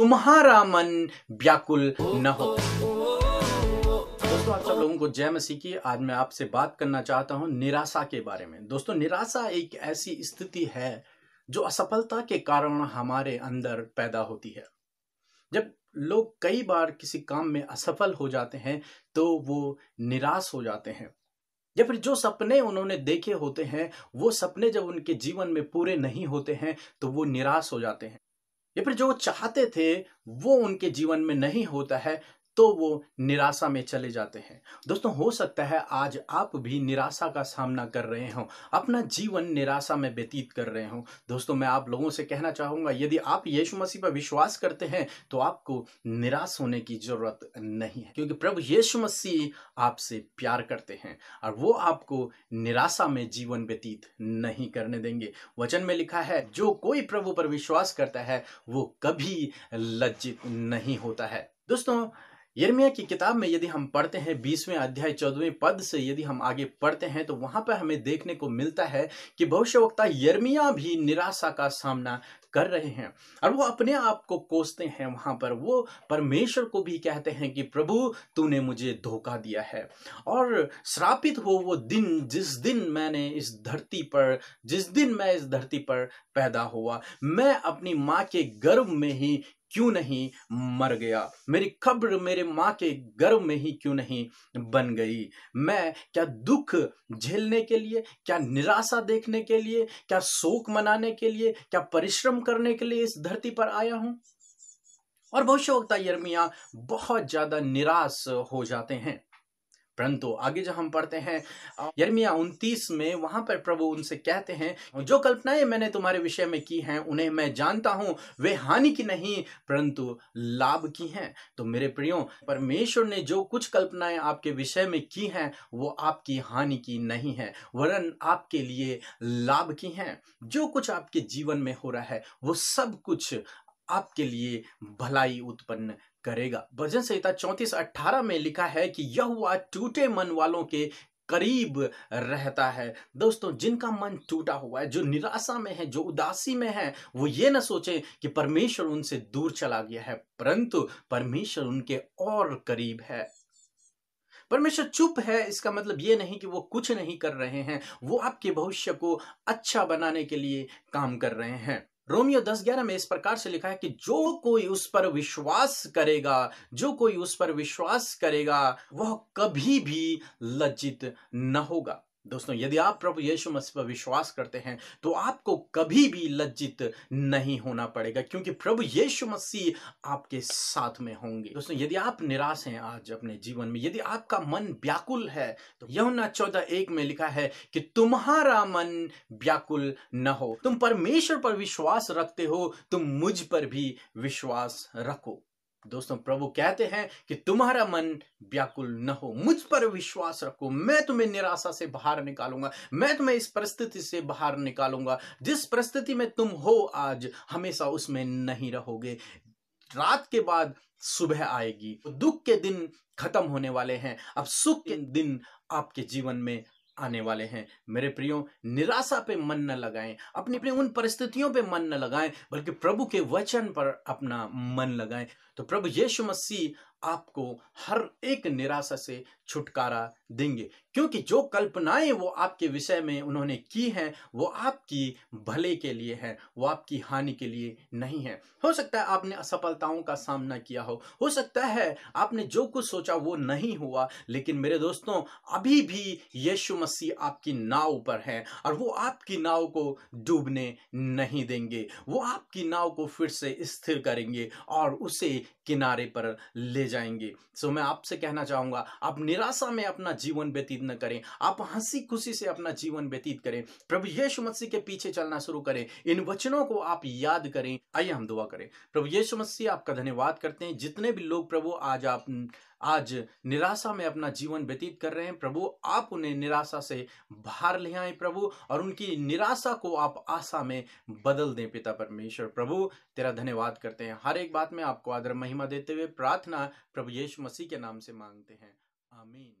तुम्हारा मन व्याकुल न हो दोस्तों आप सब लोगों को जय मसीह की आज मैं आपसे बात करना चाहता हूं निराशा के बारे में दोस्तों निराशा एक ऐसी स्थिति है जो असफलता के कारण हमारे अंदर पैदा होती है जब लोग कई बार किसी काम में असफल हो जाते हैं तो वो निराश हो जाते हैं या फिर जो सपने उन्होंने देखे होते हैं वो सपने जब उनके जीवन में पूरे नहीं होते हैं तो वो निराश हो जाते हैं या फिर जो चाहते थे वो उनके जीवन में नहीं होता है तो वो निराशा में चले जाते हैं दोस्तों हो सकता है आज आप भी निराशा का सामना कर रहे हो अपना जीवन निराशा में व्यतीत कर रहे हो दोस्तों मैं आप लोगों से कहना चाहूंगा यदि आप यीशु मसीह पर विश्वास करते हैं तो आपको निराश होने की जरूरत नहीं है क्योंकि प्रभु यीशु मसीह आपसे प्यार करते हैं और वो आपको निराशा में जीवन व्यतीत नहीं करने देंगे वचन में लिखा है जो कोई प्रभु पर विश्वास करता है वो कभी लज्जित नहीं होता है दोस्तों यर्मिया की किताब में यदि हम पढ़ते हैं बीसवें अध्याय चौदहवें पद से यदि हम आगे पढ़ते हैं तो वहां पर हमें देखने को मिलता है कि भविष्यवक्ता यर्मिया भी निराशा का सामना कर रहे हैं और वो अपने आप को कोसते हैं वहां पर वो परमेश्वर को भी कहते हैं कि प्रभु तूने मुझे धोखा दिया है और श्रापित हो वो दिन जिस दिन मैंने इस धरती पर जिस दिन मैं इस धरती पर पैदा हुआ मैं अपनी माँ के गर्भ में ही क्यों नहीं मर गया मेरी खबर मेरे माँ के गर्भ में ही क्यों नहीं बन गई मैं क्या दुख झेलने के लिए क्या निराशा देखने के लिए क्या शोक मनाने के लिए क्या परिश्रम करने के लिए इस धरती पर आया हूँ और भविष्यवक्ता यर्मिया बहुत ज़्यादा निराश हो जाते हैं परंतु आगे जब हम पढ़ते हैं यर्मिया उनतीस में वहां पर प्रभु उनसे कहते हैं जो कल्पनाएं मैंने तुम्हारे विषय में की हैं उन्हें मैं जानता हूं वे हानि की नहीं परंतु लाभ की हैं तो मेरे प्रियो परमेश्वर ने जो कुछ कल्पनाएं आपके विषय में की हैं वो आपकी हानि की नहीं है वरन आपके लिए लाभ की हैं जो कुछ आपके जीवन में हो रहा है वो सब कुछ आपके लिए भलाई उत्पन्न करेगा भजन संहिता चौंतीस अट्ठारह में लिखा है कि यह हुआ टूटे मन वालों के करीब रहता है दोस्तों जिनका मन टूटा हुआ है जो निराशा में है जो उदासी में है वो ये ना सोचे कि परमेश्वर उनसे दूर चला गया है परंतु परमेश्वर उनके और करीब है परमेश्वर चुप है इसका मतलब ये नहीं कि वो कुछ नहीं कर रहे हैं वो आपके भविष्य को अच्छा बनाने के लिए काम कर रहे हैं रोमियो दस ग्यारह में इस प्रकार से लिखा है कि जो कोई उस पर विश्वास करेगा जो कोई उस पर विश्वास करेगा वह कभी भी लज्जित न होगा दोस्तों यदि आप प्रभु यीशु मसीह पर विश्वास करते हैं तो आपको कभी भी लज्जित नहीं होना पड़ेगा क्योंकि प्रभु यीशु मसीह आपके साथ में होंगे दोस्तों यदि आप निराश हैं आज अपने जीवन में यदि आपका मन व्याकुल है तो यमुना चौदह एक में लिखा है कि तुम्हारा मन व्याकुल न हो तुम परमेश्वर पर विश्वास रखते हो तुम मुझ पर भी विश्वास रखो दोस्तों प्रभु कहते हैं कि तुम्हारा मन व्याकुल न हो मुझ पर विश्वास रखो मैं तुम्हें निराशा से बाहर निकालूंगा मैं तुम्हें इस परिस्थिति से बाहर निकालूंगा जिस परिस्थिति में तुम हो आज हमेशा उसमें नहीं रहोगे रात के बाद सुबह आएगी दुख के दिन खत्म होने वाले हैं अब सुख के दिन आपके जीवन में आने वाले हैं मेरे प्रियो निराशा पे मन न लगाएं अपनी अपनी उन परिस्थितियों पे मन न लगाएं बल्कि प्रभु के वचन पर अपना मन लगाएं तो प्रभु यीशु मसीह आपको हर एक निराशा से छुटकारा देंगे क्योंकि जो कल्पनाएं वो आपके विषय में उन्होंने की हैं वो आपकी भले के लिए है वो आपकी हानि के लिए नहीं है हो सकता है आपने असफलताओं का सामना किया हो हो सकता है आपने जो कुछ सोचा वो नहीं हुआ लेकिन मेरे दोस्तों अभी भी यीशु मसीह आपकी नाव पर है और वो आपकी नाव को डूबने नहीं देंगे वो आपकी नाव को फिर से स्थिर करेंगे और उसे किनारे पर ले जाएंगे सो मैं आपसे कहना चाहूँगा आप निराशा में अपना जीवन व्यतीत न करें आप हंसी खुशी से अपना जीवन व्यतीत करें प्रभु यीशु मसीह के पीछे चलना शुरू करें इन वचनों को आप याद करें आइए हम दुआ करें प्रभु यीशु मसीह आपका धन्यवाद करते हैं जितने भी लोग प्रभु आज आप आज निराशा में अपना जीवन व्यतीत कर रहे हैं प्रभु आप उन्हें निराशा से बाहर ले आए प्रभु और उनकी निराशा को आप आशा में बदल दें पिता परमेश्वर प्रभु तेरा धन्यवाद करते हैं हर एक बात में आपको आदर महिमा देते हुए प्रार्थना प्रभु यीशु मसीह के नाम से मांगते हैं आमीन